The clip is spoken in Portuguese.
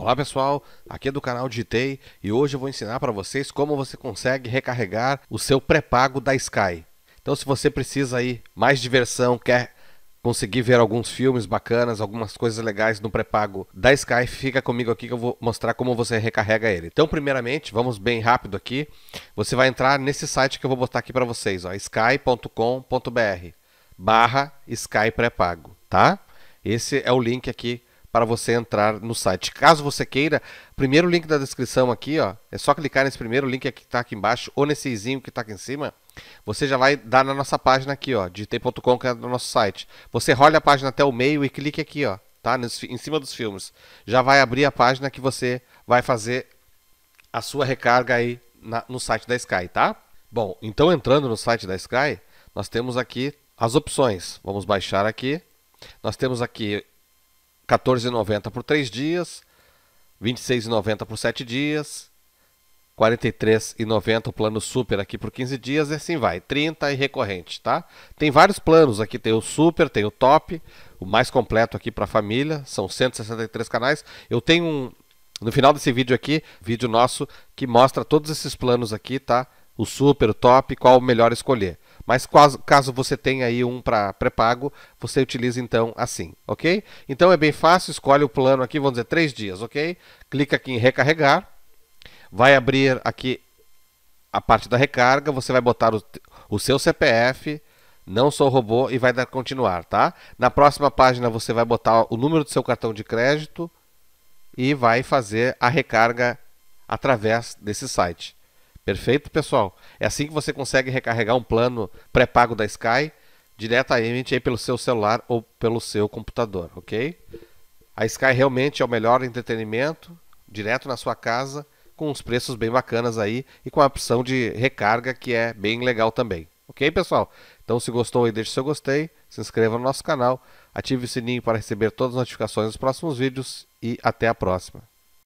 Olá pessoal, aqui é do canal Digitei e hoje eu vou ensinar para vocês como você consegue recarregar o seu pré-pago da Sky. Então se você precisa aí mais diversão, quer conseguir ver alguns filmes bacanas, algumas coisas legais no pré-pago da Sky, fica comigo aqui que eu vou mostrar como você recarrega ele. Então primeiramente, vamos bem rápido aqui, você vai entrar nesse site que eu vou botar aqui para vocês, sky.com.br barra Sky pré-pago, tá? Esse é o link aqui para você entrar no site. Caso você queira, primeiro link da descrição aqui, ó, é só clicar nesse primeiro link que está aqui embaixo ou nesse que está aqui em cima. Você já vai dar na nossa página aqui, ó, t.com, que é no nosso site. Você rola a página até o meio e clique aqui, ó, tá? Nos, em cima dos filmes. Já vai abrir a página que você vai fazer a sua recarga aí na, no site da Sky, tá? Bom, então entrando no site da Sky, nós temos aqui as opções. Vamos baixar aqui. Nós temos aqui 14,90 por 3 dias, 26,90 por 7 dias, 43,90 o plano super aqui por 15 dias e assim vai, 30 e recorrente, tá? Tem vários planos aqui, tem o super, tem o top, o mais completo aqui para a família, são 163 canais. Eu tenho um no final desse vídeo aqui, vídeo nosso que mostra todos esses planos aqui, tá? O super, o top, qual o melhor escolher. Mas caso, você tenha aí um para pré-pago, você utiliza então assim, ok? Então é bem fácil, escolhe o plano aqui, vamos dizer, três dias, ok? Clica aqui em recarregar, vai abrir aqui a parte da recarga, você vai botar o, o seu CPF, não sou robô e vai dar continuar, tá? Na próxima página você vai botar o número do seu cartão de crédito e vai fazer a recarga através desse site. Perfeito, pessoal? É assim que você consegue recarregar um plano pré-pago da Sky diretamente aí pelo seu celular ou pelo seu computador, ok? A Sky realmente é o melhor entretenimento, direto na sua casa, com os preços bem bacanas aí e com a opção de recarga que é bem legal também. Ok, pessoal? Então, se gostou aí, deixe seu gostei, se inscreva no nosso canal, ative o sininho para receber todas as notificações dos próximos vídeos e até a próxima.